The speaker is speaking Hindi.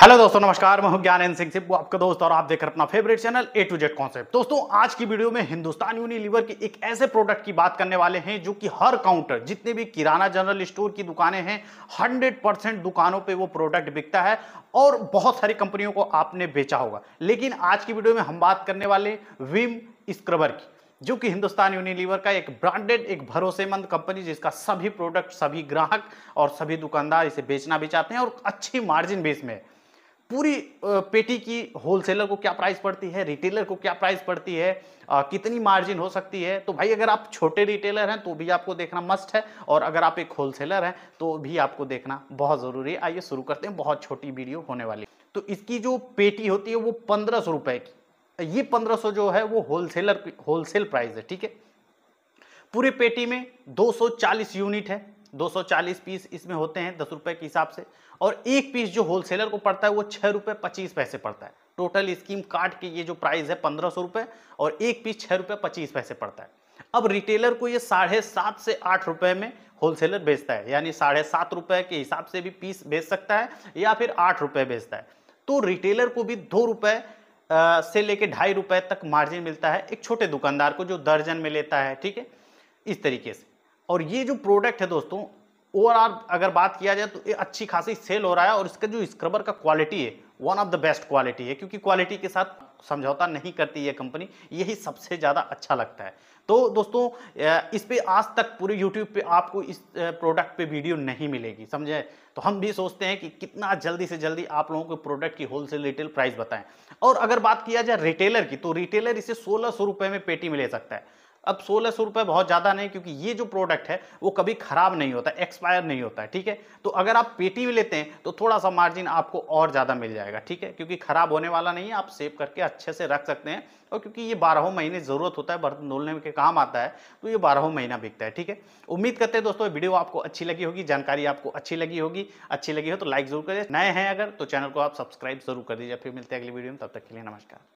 हेलो दोस्तों नमस्कार मैं हूं ज्ञानेन्द्र सिंह सिप्पू आपका दोस्त और आप देख रहे अपना favourite channel A to Z concept दोस्तों आज की वीडियो में हिंदुस्तान यूनिलीवर के एक ऐसे प्रोडक्ट की बात करने वाले हैं जो कि हर काउंटर जितने भी किराना जनरल स्टोर की दुकानें हैं परसेंट दुकानों पर वो प्रोडक्ट बिकता है और बहुत सारी कंपनियों को आपने बेचा होगा लेकिन आज की वीडियो में हम बात करने वाले विम स्क्रबर की जो कि हिंदुस्तान यूनिलीवर का एक ब्रांडेड एक भरोसेमंद कंपनी जिसका सभी प्रोडक्ट सभी ग्राहक और सभी दुकानदार इसे बेचना भी चाहते हैं और अच्छी मार्जिन बेस में है पूरी पेटी की होलसेलर को क्या प्राइस पड़ती है रिटेलर को क्या प्राइस पड़ती है आ, कितनी मार्जिन हो सकती है तो भाई अगर आप छोटे रिटेलर हैं तो भी आपको देखना मस्ट है और अगर आप एक होलसेलर हैं तो भी आपको देखना बहुत ज़रूरी है आइए शुरू करते हैं बहुत छोटी वीडियो होने वाली तो इसकी जो पेटी होती है वो पंद्रह सौ की ये पंद्रह सौ जो है वो होलसेलर होलसेल प्राइस है ठीक है पूरे पेटी में 240 यूनिट है 240 पीस इसमें होते हैं दस रुपये के हिसाब से और एक पीस जो होलसेलर को पड़ता है वो छः रुपये पच्चीस पैसे पड़ता है टोटल स्कीम काट के ये जो प्राइस है पंद्रह सौ रुपये और एक पीस छः रुपये पच्चीस पैसे पड़ता है अब रिटेलर को ये साढ़े सात से आठ रुपये में होलसेलर बेचता है यानी साढ़े सात रुपये के हिसाब से भी पीस बेच सकता है या फिर आठ रुपये बेचता है तो रिटेलर को भी दो रुपये से लेके ढाई रुपये तक मार्जिन मिलता है एक छोटे दुकानदार को जो दर्जन में लेता है ठीक है इस तरीके से और ये जो प्रोडक्ट है दोस्तों ओवरऑल अगर बात किया जाए तो ये अच्छी खासी सेल हो रहा है और इसका जो स्क्रबर का क्वालिटी है one of the best quality है क्योंकि क्वालिटी के साथ समझौता नहीं करती ये कंपनी यही सबसे ज़्यादा अच्छा लगता है तो दोस्तों इस पर आज तक पूरे यूट्यूब पे आपको इस प्रोडक्ट पे वीडियो नहीं मिलेगी समझे तो हम भी सोचते हैं कि कितना जल्दी से जल्दी आप लोगों को प्रोडक्ट की होलसेल रिटेल प्राइस बताएं और अगर बात किया जाए रिटेलर की तो रिटेलर इसे सोलह सौ में पेटी में ले सकता है अब सोलह सौ रुपये बहुत ज़्यादा नहीं क्योंकि ये जो प्रोडक्ट है वो कभी ख़राब नहीं होता एक्सपायर नहीं होता है ठीक है तो अगर आप पेटी भी लेते हैं तो थोड़ा सा मार्जिन आपको और ज़्यादा मिल जाएगा ठीक है क्योंकि ख़राब होने वाला नहीं है आप सेव करके अच्छे से रख सकते हैं और क्योंकि ये बारहों महीने ज़रूरत होता है बर्तन धोलने के काम आता है तो ये बारहों महीना बिकता है ठीक है उम्मीद करते हैं दोस्तों वीडियो आपको अच्छी लगी होगी जानकारी आपको अच्छी लगी होगी अच्छी लगी हो तो लाइक जरूर करिए नए हैं अगर तो चैनल को आप सब्सक्राइब जरूर कर दीजिए फिर मिलते हैं अगली वीडियो में तब तक के लिए नमस्कार